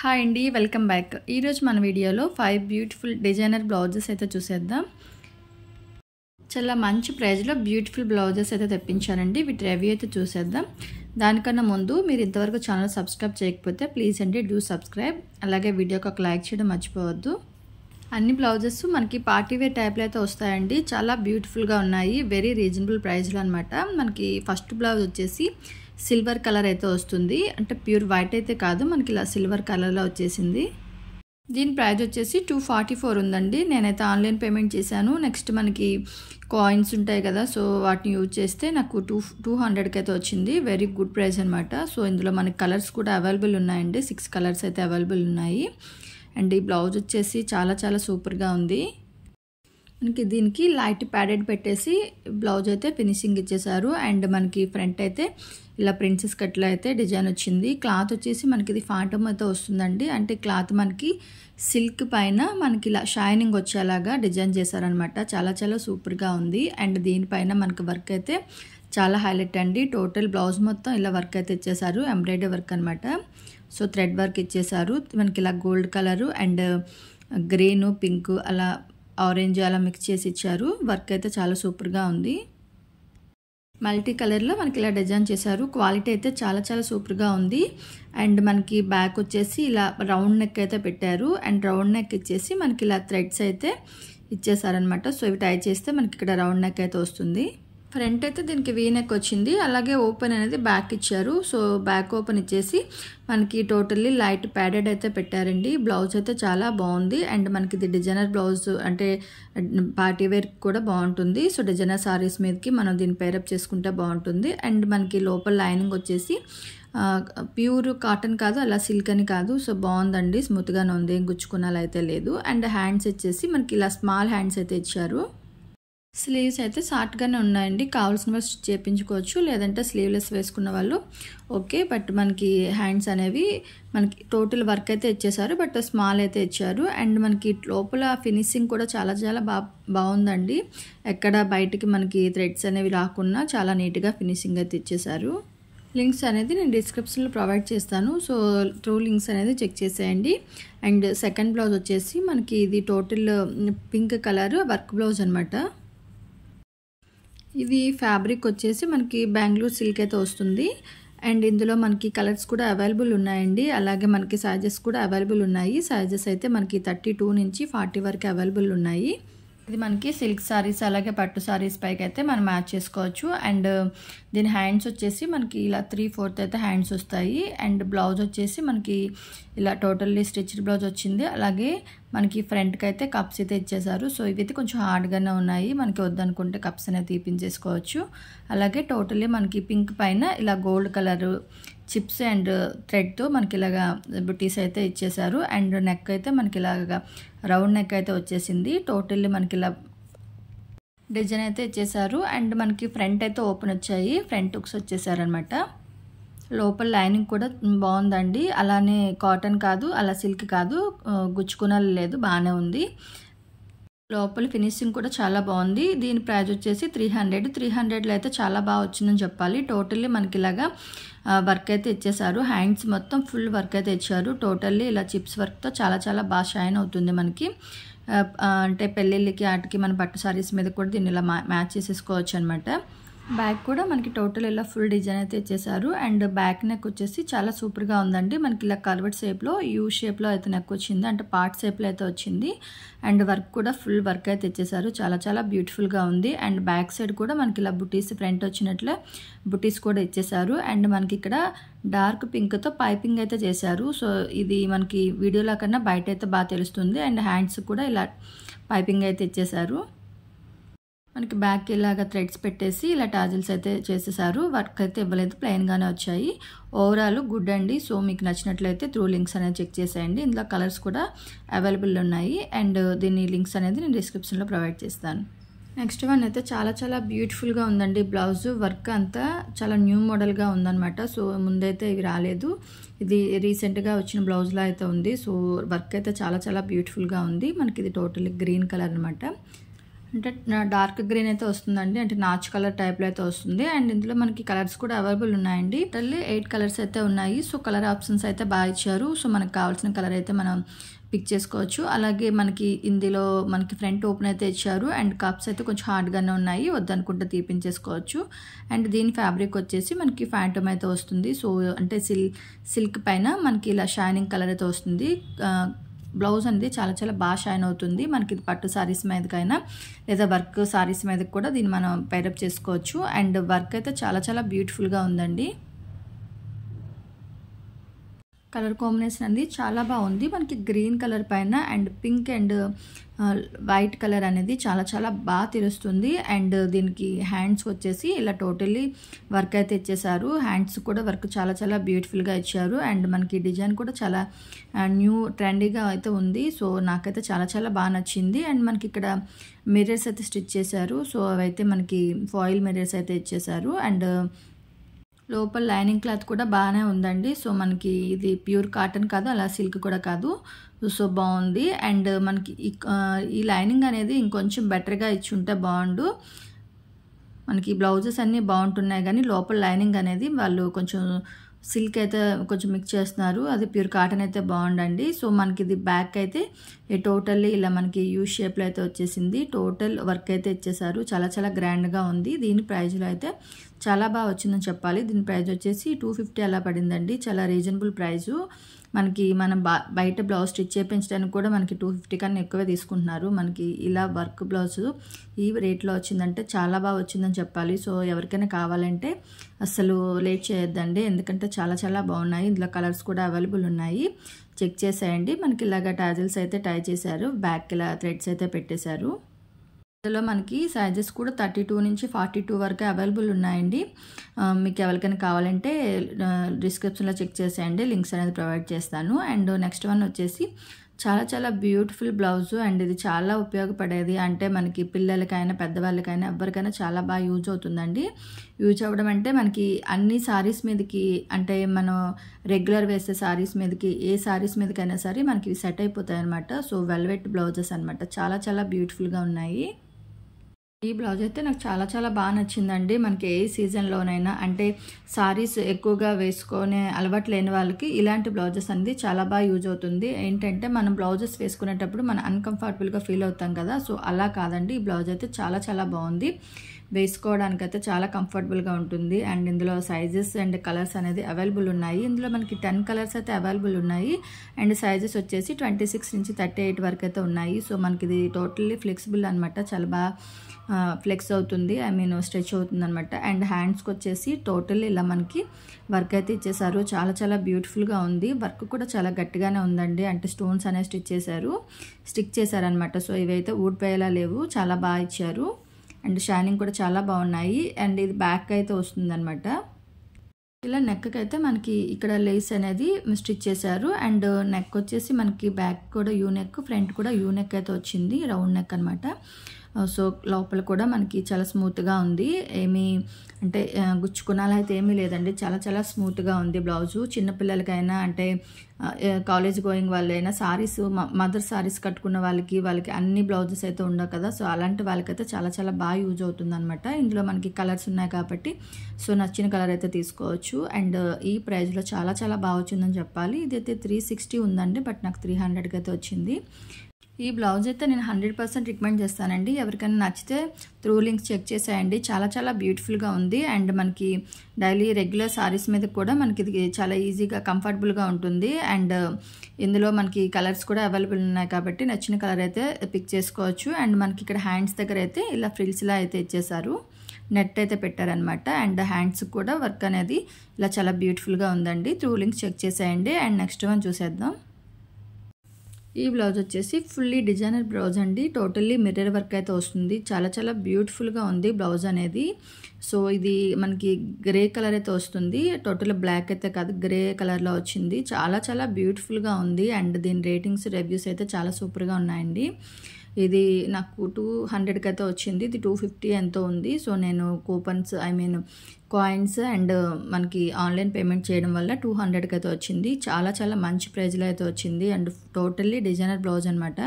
hi అండి welcome back ఈరోజు మన వీడియోలో ఫైవ్ బ్యూటిఫుల్ డిజైనర్ బ్లౌజెస్ అయితే చూసేద్దాం చాలా మంచి ప్రైజ్లో బ్యూటిఫుల్ బ్లౌజెస్ అయితే తెప్పించానండి వీటి రెవ్యూ అయితే చూసేద్దాం దానికన్నా ముందు మీరు ఇంతవరకు ఛానల్ సబ్స్క్రైబ్ చేయకపోతే ప్లీజ్ అండి డూ సబ్స్క్రైబ్ అలాగే వీడియోకి ఒక లైక్ చేయడం మర్చిపోవద్దు అన్ని బ్లౌజెస్ మనకి పార్టీవేర్ టైప్లో అయితే వస్తాయండి చాలా బ్యూటిఫుల్గా ఉన్నాయి వెరీ రీజనబుల్ ప్రైజ్లో అనమాట మనకి ఫస్ట్ బ్లౌజ్ వచ్చేసి సిల్వర్ కలర్ అయితే వస్తుంది అంటే ప్యూర్ వైట్ అయితే కాదు మనకి ఇలా సిల్వర్ కలర్లో వచ్చేసింది దీని ప్రైజ్ వచ్చేసి టూ ఫార్టీ ఫోర్ ఉందండి నేనైతే ఆన్లైన్ పేమెంట్ చేశాను నెక్స్ట్ మనకి కాయిన్స్ ఉంటాయి కదా సో వాటిని యూజ్ చేస్తే నాకు టూ టూ హండ్రెడ్కి అయితే వచ్చింది వెరీ గుడ్ ప్రైస్ అనమాట సో ఇందులో మనకి కలర్స్ కూడా అవైలబుల్ ఉన్నాయండి సిక్స్ కలర్స్ అయితే అవైలబుల్ ఉన్నాయి అండ్ ఈ బ్లౌజ్ వచ్చేసి చాలా చాలా సూపర్గా ఉంది మనకి దీనికి లైట్ ప్యాడెడ్ పెట్టేసి బ్లౌజ్ అయితే ఫినిషింగ్ ఇచ్చేసారు అండ్ మనకి ఫ్రంట్ అయితే ఇలా ప్రిన్సెస్ కట్లో అయితే డిజైన్ వచ్చింది క్లాత్ వచ్చేసి మనకి ఇది ఫాటమ్ అయితే వస్తుందండి అంటే క్లాత్ మనకి సిల్క్ పైన మనకి ఇలా షైనింగ్ వచ్చేలాగా డిజైన్ చేశారనమాట చాలా చాలా సూపర్గా ఉంది అండ్ దీనిపైన మనకి వర్క్ అయితే చాలా హైలైట్ అండి టోటల్ బ్లౌజ్ మొత్తం ఇలా వర్క్ అయితే ఇచ్చేసారు ఎంబ్రాయిడరీ వర్క్ అనమాట సో థ్రెడ్ వర్క్ ఇచ్చేసారు మనకి ఇలా gold colour and green pink అలా ఆరెంజ్ అలా మిక్స్ చేసి ఇచ్చారు వర్క్ అయితే చాలా సూపర్గా ఉంది మల్టీ కలర్లో మనకి ఇలా డిజైన్ చేశారు క్వాలిటీ అయితే చాలా చాలా సూపర్గా ఉంది అండ్ మనకి బ్యాక్ వచ్చేసి ఇలా రౌండ్ నెక్ అయితే పెట్టారు అండ్ రౌండ్ నెక్ ఇచ్చేసి మనకి ఇలా థ్రెడ్స్ అయితే ఇచ్చేసారనమాట సో ఇవి టై చేస్తే మనకి ఇక్కడ రౌండ్ నెక్ అయితే వస్తుంది ఫ్రంట్ అయితే దీనికి వీనెక్ వచ్చింది అలాగే ఓపెన్ అనేది బ్యాక్ ఇచ్చారు సో బ్యాక్ ఓపెన్ ఇచ్చేసి మనకి టోటల్లీ లైట్ ప్యాడెడ్ అయితే పెట్టారండి బ్లౌజ్ అయితే చాలా బాగుంది అండ్ మనకి ఇది డిజైనర్ బ్లౌజ్ అంటే పార్టీ వేర్ కూడా బాగుంటుంది సో డిజైనర్ సారీస్ మీదకి మనం దీన్ని పేరప్ చేసుకుంటే బాగుంటుంది అండ్ మనకి లోపల లైనింగ్ వచ్చేసి ప్యూర్ కాటన్ కాదు అలా సిల్క్ అని కాదు సో బాగుందండి స్మూత్గానే ఉంది ఏం గుచ్చుకున్నాలైతే అయితే లేదు అండ్ హ్యాండ్స్ వచ్చేసి మనకి ఇలా స్మాల్ హ్యాండ్స్ అయితే ఇచ్చారు స్లీవ్స్ అయితే షార్ట్గానే ఉన్నాయండి కావాల్సిన వాళ్ళు స్టిచ్ చేయించుకోవచ్చు లేదంటే స్లీవ్లెస్ వేసుకున్న వాళ్ళు ఓకే బట్ మనకి హ్యాండ్స్ అనేవి మనకి టోటల్ వర్క్ అయితే ఇచ్చేసారు బట్ స్మాల్ అయితే ఇచ్చారు అండ్ మనకి లోపల ఫినిషింగ్ కూడా చాలా చాలా బాగుందండి ఎక్కడ బయటికి మనకి థ్రెడ్స్ అనేవి రాకుండా చాలా నీట్గా ఫినిషింగ్ అయితే ఇచ్చేసారు లింక్స్ అనేది నేను డిస్క్రిప్షన్లో ప్రొవైడ్ చేస్తాను సో త్రూ లింక్స్ అనేది చెక్ చేసేయండి అండ్ సెకండ్ బ్లౌజ్ వచ్చేసి మనకి ఇది total pink colour work blouse అనమాట ఇది ఫ్యాబ్రిక్ వచ్చేసి మనకి బెంగళూరు సిల్క్ అయితే వస్తుంది అండ్ ఇందులో మనకి కలర్స్ కూడా అవైలబుల్ ఉన్నాయండి అలాగే మనకి సైజెస్ కూడా అవైలబుల్ ఉన్నాయి సైజెస్ అయితే మనకి థర్టీ నుంచి ఫార్టీ వరకు అవైలబుల్ ఉన్నాయి ఇది మనకి సిల్క్ సారీస్ అలాగే పట్టు సారీస్ పైకి అయితే మనం మ్యాచ్ చేసుకోవచ్చు అండ్ దీని హ్యాండ్స్ వచ్చేసి మనకి ఇలా త్రీ ఫోర్త్ అయితే హ్యాండ్స్ వస్తాయి అండ్ బ్లౌజ్ వచ్చేసి మనకి ఇలా టోటల్లీ స్టిచ్డ్ బ్లౌజ్ వచ్చింది అలాగే మనకి ఫ్రంట్కి అయితే కప్స్ అయితే ఇచ్చేసారు సో ఇవి అయితే కొంచెం హార్డ్గానే ఉన్నాయి మనకి వద్దనుకుంటే కప్స్ అనేది తీపించేసుకోవచ్చు అలాగే టోటల్లీ మనకి పింక్ పైన ఇలా గోల్డ్ కలర్ చిప్స్ అండ్ థ్రెడ్తో మనకి ఇలాగా బుటీస్ అయితే ఇచ్చేసారు అండ్ నెక్ అయితే మనకి ఇలాగా రౌండ్ నెక్ అయితే వచ్చేసింది టోటల్లీ మనకి ఇలా డిజైన్ అయితే ఇచ్చేసారు అండ్ మనకి ఫ్రంట్ అయితే ఓపెన్ వచ్చాయి ఫ్రంట్ హుక్స్ వచ్చేసారనమాట లోపల లైనింగ్ కూడా బాగుందండి అలానే కాటన్ కాదు అలా సిల్క్ కాదు గుచ్చుకునేలా లేదు బాగానే ఉంది లోపల ఫినిషింగ్ కూడా చాలా బాగుంది దీని ప్రైజ్ వచ్చేసి త్రీ హండ్రెడ్ త్రీ హండ్రెడ్లో అయితే చాలా బాగా వచ్చిందని చెప్పాలి టోటల్లీ మనకి ఇలాగా వర్క్ అయితే ఇచ్చేసారు హ్యాండ్స్ మొత్తం ఫుల్ వర్క్ అయితే ఇచ్చారు టోటల్లీ ఇలా చిప్స్ వర్క్తో చాలా చాలా బాగా షైన్ అవుతుంది మనకి అంటే పెళ్ళిళ్ళకి వాటికి మన బట్ట శారీస్ మీద కూడా దీన్ని ఇలా మ్యాచ్ చేసేసుకోవచ్చు అనమాట బ్యాక్ కూడా మనకి టోటల్ ఇలా ఫుల్ డిజైన్ అయితే ఇచ్చేసారు అండ్ బ్యాక్ నెక్ వచ్చేసి చాలా సూపర్గా ఉందండి మనకి ఇలా కలవర్ షేప్లో యూ షేప్లో అయితే నెక్ వచ్చింది అంటే పార్ట్ షేప్లో అయితే వచ్చింది అండ్ వర్క్ కూడా ఫుల్ వర్క్ అయితే ఇచ్చేసారు చాలా చాలా బ్యూటిఫుల్గా ఉంది అండ్ బ్యాక్ సైడ్ కూడా మనకి ఇలా బుటీస్ ఫ్రంట్ వచ్చినట్లే బుటీస్ కూడా ఇచ్చేసారు అండ్ మనకి ఇక్కడ డార్క్ పింక్తో పైపింగ్ అయితే చేశారు సో ఇది మనకి వీడియోలో కన్నా బయట అయితే బాగా తెలుస్తుంది అండ్ హ్యాండ్స్ కూడా ఇలా పైపింగ్ అయితే ఇచ్చేసారు మనకి బ్యాక్ ఇలాగా థ్రెడ్స్ పెట్టేసి ఇలా టాజిల్స్ అయితే చేసేసారు వర్క్ అయితే ఇవ్వలేదు ప్లెయిన్గానే వచ్చాయి ఓవరాల్ గుడ్ అండి సో మీకు నచ్చినట్లయితే త్రూ లింక్స్ అనేది చెక్ చేసేయండి ఇందులో కలర్స్ కూడా అవైలబుల్ ఉన్నాయి అండ్ దీని లింక్స్ అనేది నేను డిస్క్రిప్షన్లో ప్రొవైడ్ చేస్తాను నెక్స్ట్ వన్ అయితే చాలా చాలా బ్యూటిఫుల్గా ఉందండి బ్లౌజ్ వర్క్ అంతా చాలా న్యూ మోడల్గా ఉందన్నమాట సో ముందైతే ఇవి రాలేదు ఇది రీసెంట్గా వచ్చిన బ్లౌజ్లో అయితే ఉంది సో వర్క్ అయితే చాలా చాలా బ్యూటిఫుల్గా ఉంది మనకి ఇది టోటల్ గ్రీన్ కలర్ అనమాట అంటే డార్క్ గ్రీన్ అయితే వస్తుందండి అంటే నాచ్ కలర్ టైప్లో అయితే వస్తుంది అండ్ ఇందులో మనకి కలర్స్ కూడా అవైలబుల్ ఉన్నాయండి టోటల్లీ ఎయిట్ కలర్స్ అయితే ఉన్నాయి సో కలర్ ఆప్షన్స్ అయితే బాగా ఇచ్చారు సో మనకు కావాల్సిన కలర్ అయితే మనం పిక్ చేసుకోవచ్చు అలాగే మనకి ఇందులో మనకి ఫ్రంట్ ఓపెన్ అయితే ఇచ్చారు అండ్ కప్స్ అయితే కొంచెం హార్డ్గానే ఉన్నాయి వద్దనుకుంటే తీపించేసుకోవచ్చు అండ్ దీని ఫ్యాబ్రిక్ వచ్చేసి మనకి ఫ్యాంటమ్ అయితే వస్తుంది సో అంటే సిల్ సిల్క్ పైన మనకి ఇలా షైనింగ్ కలర్ అయితే వస్తుంది బ్లౌజ్ అనేది చాలా చాలా బాగా షైన్ అవుతుంది మనకి ఇది పట్టు శారీస్ మీదకైనా లేదా వర్క్ శారీస్ మీదకి కూడా దీన్ని మనం పైరప్ చేసుకోవచ్చు అండ్ వర్క్ అయితే చాలా చాలా బ్యూటిఫుల్గా ఉందండి కలర్ కాంబినేషన్ అనేది చాలా బాగుంది మనకి గ్రీన్ కలర్ పైన and pink and white colour అనేది చాలా చాలా బాగా తెలుస్తుంది అండ్ దీనికి హ్యాండ్స్ వచ్చేసి ఇలా టోటల్లీ వర్క్ అయితే ఇచ్చేసారు హ్యాండ్స్ కూడా వర్క్ చాలా చాలా బ్యూటిఫుల్గా ఇచ్చారు అండ్ మనకి డిజైన్ కూడా చాలా న్యూ ట్రెండీగా అయితే ఉంది సో నాకైతే చాలా చాలా బాగా నచ్చింది అండ్ మనకి ఇక్కడ మిర్రర్స్ అయితే స్టిచ్ చేశారు సో అవైతే మనకి ఫాయిల్ మిర్రర్స్ అయితే ఇచ్చేసారు అండ్ లోపల లైనింగ్ క్లాత్ కూడా బాగానే ఉందండి సో మనకి ఇది ప్యూర్ కాటన్ కాదు అలా సిల్క్ కూడా కాదు సో బాగుంది అండ్ మనకి ఈ లైనింగ్ అనేది ఇంకొంచెం బెటర్గా ఇచ్చి ఉంటే బాగుండు మనకి బ్లౌజెస్ అన్నీ బాగుంటున్నాయి కానీ లోపల లైనింగ్ అనేది వాళ్ళు కొంచెం సిల్క్ అయితే కొంచెం మిక్స్ చేస్తున్నారు అది ప్యూర్ కాటన్ అయితే బాగుండండి సో మనకి ఇది బ్యాక్ అయితే టోటల్లీ ఇలా మనకి యూ షేప్లో అయితే వచ్చేసింది టోటల్ వర్క్ అయితే ఇచ్చేసారు చాలా చాలా గ్రాండ్గా ఉంది దీని ప్రైజ్లో అయితే చాలా బాగా వచ్చిందని చెప్పాలి దీని ప్రైస్ వచ్చేసి టూ ఫిఫ్టీ అలా పడిందండి చాలా రీజనబుల్ ప్రైజు మనకి మనం బయట బ్లౌజ్ స్టిచ్ చేయించడానికి కూడా మనకి టూ ఫిఫ్టీ కన్నా ఎక్కువే తీసుకుంటున్నారు మనకి ఇలా వర్క్ బ్లౌజ్ ఈ రేట్లో వచ్చిందంటే చాలా బాగా వచ్చిందని చెప్పాలి సో ఎవరికైనా కావాలంటే అసలు లేట్ చేయొద్దండి ఎందుకంటే చాలా చాలా బాగున్నాయి ఇందులో కలర్స్ కూడా అవైలబుల్ ఉన్నాయి చెక్ చేసేయండి మనకి ఇలాగ టాజిల్స్ అయితే టై చేశారు బ్యాక్ ఇలా థ్రెడ్స్ అయితే పెట్టేశారు ఇందులో మనకి సైజెస్ కూడా థర్టీ టూ నుంచి ఫార్టీ టూ వరకు అవైలబుల్ ఉన్నాయండి మీకు ఎవరికైనా కావాలంటే డిస్క్రిప్షన్లో చెక్ చేసేయండి లింక్స్ అనేది ప్రొవైడ్ చేస్తాను అండ్ నెక్స్ట్ వన్ వచ్చేసి చాలా చాలా బ్యూటిఫుల్ బ్లౌజు అండ్ ఇది చాలా ఉపయోగపడేది అంటే మనకి పిల్లలకైనా పెద్దవాళ్ళకైనా ఎవరికైనా చాలా బాగా యూజ్ అవుతుందండి యూజ్ అవ్వడం అంటే మనకి అన్ని సారీస్ మీదకి అంటే మనం రెగ్యులర్ వేసే సారీస్ మీదకి ఏ సారీస్ మీదకైనా సరే మనకి సెట్ అయిపోతాయి అనమాట సో వెల్వెట్ బ్లౌజెస్ అనమాట చాలా చాలా బ్యూటిఫుల్గా ఉన్నాయి ఈ బ్లౌజ్ అయితే నాకు చాలా చాలా బాగా నచ్చిందండి మనకి ఏ సీజన్లోనైనా అంటే సారీస్ ఎక్కువగా వేసుకునే అలవాటు లేని వాళ్ళకి ఇలాంటి బ్లౌజెస్ అనేది చాలా బాగా యూజ్ అవుతుంది ఏంటంటే మనం బ్లౌజెస్ వేసుకునేటప్పుడు మనం అన్కంఫర్టబుల్గా ఫీల్ అవుతాం కదా సో అలా కాదండి ఈ బ్లౌజ్ అయితే చాలా చాలా బాగుంది వేసుకోవడానికి అయితే చాలా కంఫర్టబుల్గా ఉంటుంది అండ్ ఇందులో సైజెస్ అండ్ కలర్స్ అనేది అవైలబుల్ ఉన్నాయి ఇందులో మనకి టెన్ కలర్స్ అయితే అవైలబుల్ ఉన్నాయి అండ్ సైజెస్ వచ్చేసి ట్వంటీ సిక్స్ నుంచి థర్టీ ఎయిట్ వరకు అయితే ఉన్నాయి సో మనకి ఇది టోటల్లీ ఫ్లెక్సిబుల్ అనమాట చాలా బాగా ఫ్లెక్స్ అవుతుంది ఐ మీన్ స్ట్రెచ్ అవుతుంది అనమాట అండ్ హ్యాండ్స్కి వచ్చేసి టోటల్ ఇలా మనకి వర్క్ అయితే ఇచ్చేసారు చాలా చాలా బ్యూటిఫుల్గా ఉంది వర్క్ కూడా చాలా గట్టిగానే ఉందండి అంటే స్టోన్స్ అనేవి స్టిచ్ చేశారు స్టిక్ చేశారనమాట సో ఇవైతే ఊడిపోయేలా లేవు చాలా బాగా ఇచ్చారు అండ్ షైనింగ్ కూడా చాలా బాగున్నాయి అండ్ ఇది బ్యాక్ అయితే వస్తుందన్నమాట ఇలా నెక్కి అయితే మనకి ఇక్కడ లేస్ అనేది స్టిచ్ చేశారు అండ్ నెక్ వచ్చేసి మనకి బ్యాక్ కూడా యూ నెక్ ఫ్రంట్ కూడా యూ నెక్ అయితే వచ్చింది రౌండ్ నెక్ అనమాట సో లోపల కూడా మనకి చాలా స్మూత్గా ఉంది ఏమీ అంటే గుచ్చుకునాలా అయితే ఏమీ లేదండి చాలా చాలా స్మూత్గా ఉంది బ్లౌజు చిన్నపిల్లలకైనా అంటే కాలేజ్ గోయింగ్ వాళ్ళైనా సారీస్ మదర్ సారీస్ కట్టుకున్న వాళ్ళకి వాళ్ళకి అన్ని బ్లౌజెస్ అయితే ఉండవు కదా సో అలాంటి వాళ్ళకైతే చాలా చాలా బాగా యూజ్ అవుతుంది అనమాట ఇందులో మనకి కలర్స్ ఉన్నాయి కాబట్టి సో నచ్చిన కలర్ అయితే తీసుకోవచ్చు అండ్ ఈ ప్రైజ్లో చాలా చాలా బాగా వచ్చిందని చెప్పాలి ఇదైతే త్రీ సిక్స్టీ ఉందండి బట్ నాకు త్రీ హండ్రెడ్కి అయితే వచ్చింది ఈ బ్లౌజ్ అయితే నేను హండ్రెడ్ పర్సెంట్ రికమెండ్ చేస్తానండి ఎవరికైనా నచ్చితే త్రూ లింక్స్ చెక్ చేసేయండి చాలా చాలా బ్యూటిఫుల్గా ఉంది అండ్ మనకి డైలీ రెగ్యులర్ సారీస్ మీద కూడా మనకి ఇది చాలా ఈజీగా కంఫర్టబుల్గా ఉంటుంది అండ్ ఇందులో మనకి కలర్స్ కూడా అవైలబుల్ ఉన్నాయి కాబట్టి నచ్చిన కలర్ అయితే పిక్ చేసుకోవచ్చు అండ్ మనకి ఇక్కడ హ్యాండ్స్ దగ్గర అయితే ఇలా ఫ్రిల్స్లా అయితే ఇచ్చేసారు నెట్ అయితే పెట్టారనమాట అండ్ హ్యాండ్స్ కూడా వర్క్ అనేది ఇలా చాలా బ్యూటిఫుల్గా ఉందండి త్రూ లింక్స్ చెక్ చేసేయండి అండ్ నెక్స్ట్ వన్ చూసేద్దాం ఈ బ్లౌజ్ వచ్చేసి ఫుల్లీ డిజైనర్ బ్లౌజ్ అండి టోటల్లీ మిర్రర్ వర్క్ అయితే వస్తుంది చాలా చాలా బ్యూటిఫుల్గా ఉంది బ్లౌజ్ అనేది సో ఇది మనకి గ్రే కలర్ అయితే వస్తుంది టోటల్ బ్లాక్ అయితే కాదు గ్రే కలర్లో వచ్చింది చాలా చాలా బ్యూటిఫుల్గా ఉంది అండ్ దీని రేటింగ్స్ రివ్యూస్ అయితే చాలా సూపర్గా ఉన్నాయండి ఇది నాకు టూ హండ్రెడ్కి అయితే వచ్చింది ఇది టూ ఫిఫ్టీ ఎంతో ఉంది సో నేను coupons I mean coins and మనకి ఆన్లైన్ పేమెంట్ చేయడం వల్ల టూ హండ్రెడ్కి అయితే వచ్చింది చాలా చాలా మంచి ప్రైజ్లో అయితే వచ్చింది అండ్ టోటల్లీ డిజైనర్ బ్లౌజ్ అనమాట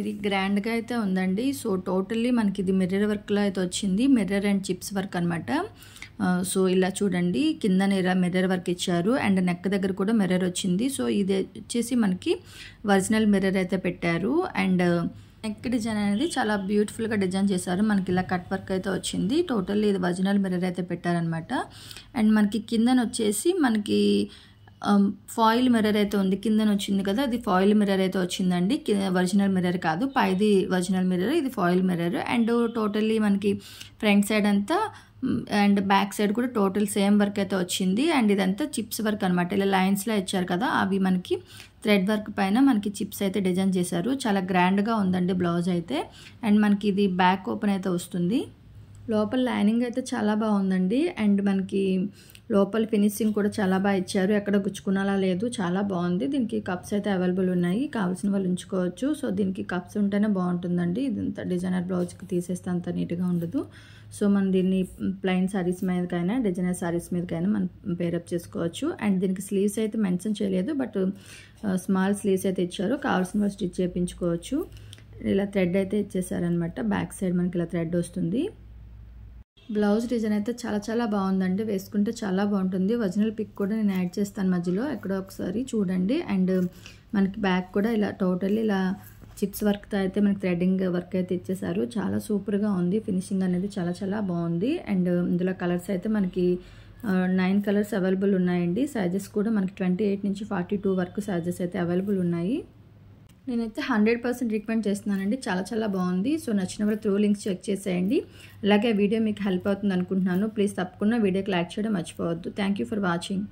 ఇది గ్రాండ్గా అయితే ఉందండి సో టోటల్లీ మనకి ఇది మిర్రర్ వర్క్లో అయితే వచ్చింది మిర్రర్ అండ్ చిప్స్ వర్క్ అనమాట సో ఇలా చూడండి కింద ఇలా మిర్రర్ వర్క్ ఇచ్చారు అండ్ నెక్ దగ్గర కూడా మిర్రర్ వచ్చింది సో ఇది వచ్చేసి మనకి ఒరిజినల్ మిర్రర్ అయితే పెట్టారు అండ్ నెక్ డిజైన్ అనేది చాలా బ్యూటిఫుల్గా డిజైన్ చేశారు మనకి ఇలా కట్ వర్క్ అయితే వచ్చింది టోటల్లీ ఇది ఒరిజినల్ మిర్రర్ అయితే పెట్టారనమాట అండ్ మనకి కిందన వచ్చేసి మనకి ఫాయిల్ um, మిర్రర్ అయితే ఉంది కిందన వచ్చింది కదా అది ఫాయిల్ మిర్రర్ అయితే వచ్చిందండి ఒరిజినల్ మిర్రర్ కాదు పైది ఒరిజినల్ మిర్రర్ ఇది ఫాయిల్ మిర్రర్ అండ్ టోటల్లీ మనకి ఫ్రంట్ సైడ్ అంతా అండ్ బ్యాక్ సైడ్ కూడా టోటల్ సేమ్ వర్క్ అయితే వచ్చింది అండ్ ఇదంతా చిప్స్ వర్క్ అనమాట ఇలా లైన్స్లో ఇచ్చారు కదా అవి మనకి థ్రెడ్ వర్క్ పైన మనకి చిప్స్ అయితే డిజైన్ చేశారు చాలా గ్రాండ్గా ఉందండి బ్లౌజ్ అయితే అండ్ మనకి ఇది బ్యాక్ ఓపెన్ అయితే వస్తుంది లోపల లైనింగ్ అయితే చాలా బాగుందండి అండ్ మనకి లోపల ఫినిషింగ్ కూడా చాలా బాగా ఇచ్చారు ఎక్కడ గుచ్చుకునేలా లేదు చాలా బాగుంది దీనికి కప్స్ అయితే అవైలబుల్ ఉన్నాయి కావాల్సిన వాళ్ళు ఉంచుకోవచ్చు సో దీనికి కప్స్ ఉంటేనే బాగుంటుందండి ఇదంతా డిజైనర్ బ్లౌజ్కి తీసేస్తే అంత నీట్గా ఉండదు సో మనం దీన్ని ప్లెయిన్ శారీస్ మీదకైనా డిజైనర్ శారీస్ మీదకైనా మనం పేరప్ చేసుకోవచ్చు అండ్ దీనికి స్లీవ్స్ అయితే మెన్షన్ చేయలేదు బట్ స్మాల్ స్లీవ్స్ అయితే ఇచ్చారు కావాల్సిన వాళ్ళు స్టిచ్ చేయించుకోవచ్చు ఇలా థ్రెడ్ అయితే ఇచ్చేసారనమాట బ్యాక్ సైడ్ మనకి ఇలా థ్రెడ్ వస్తుంది బ్లౌజ్ డిజైన్ అయితే చాలా చాలా బాగుందండి వేసుకుంటే చాలా బాగుంటుంది ఒరిజినల్ పిక్ కూడా నేను యాడ్ చేస్తాను మధ్యలో ఎక్కడో ఒకసారి చూడండి అండ్ మనకి బ్యాక్ కూడా ఇలా టోటల్లీ ఇలా చిప్స్ వర్క్తో అయితే మనకి థ్రెడ్డింగ్ వర్క్ అయితే ఇచ్చేసారు చాలా సూపర్గా ఉంది ఫినిషింగ్ అనేది చాలా చాలా బాగుంది అండ్ ఇందులో కలర్స్ అయితే మనకి నైన్ కలర్స్ అవైలబుల్ ఉన్నాయండి సైజెస్ కూడా మనకి ట్వంటీ ఎయిట్ నుంచి ఫార్టీ టూ వరకు సైజెస్ అయితే అవైలబుల్ ఉన్నాయి నేనైతే హండ్రెడ్ పర్సెంట్ రికమెండ్ చేస్తున్నానండి చాలా చాలా బాగుంది సో నచ్చిన వాళ్ళు త్రూ లింక్స్ చెక్ చేసేయండి అలాగే వీడియో మీకు హెల్ప్ అవుతుంది అనుకుంటున్నాను ప్లీజ్ తప్పకుండా వీడియోకి లైక్ చేయడం మర్చిపోవద్దు థ్యాంక్ ఫర్ వాచింగ్